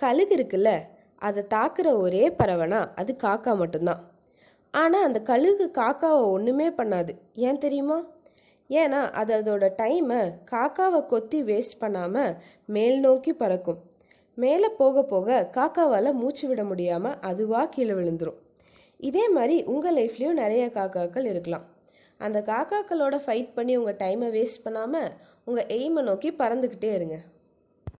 கழுகு இருக்குல்ல அதை தாக்குற ஒரே பறவைனா அது காக்கா மட்டும்தான் ஆனால் அந்த கழுகு காக்காவை ஒன்றுமே பண்ணாது ஏன் தெரியுமா ஏன்னா அது அதோட டைமை காக்காவை கொத்தி வேஸ்ட் பண்ணாமல் மேல் நோக்கி பறக்கும் மேலே போக போக காக்காவால் மூச்சு விட முடியாமல் அதுவாக கீழே விழுந்துடும் இதே மாதிரி உங்கள் லைஃப்லேயும் நிறைய காக்காக்கள் இருக்கலாம் அந்த காக்காக்களோட ஃபைட் பண்ணி உங்கள் டைமை வேஸ்ட் பண்ணாமல் உங்கள் எய்மை நோக்கி பறந்துக்கிட்டே இருங்க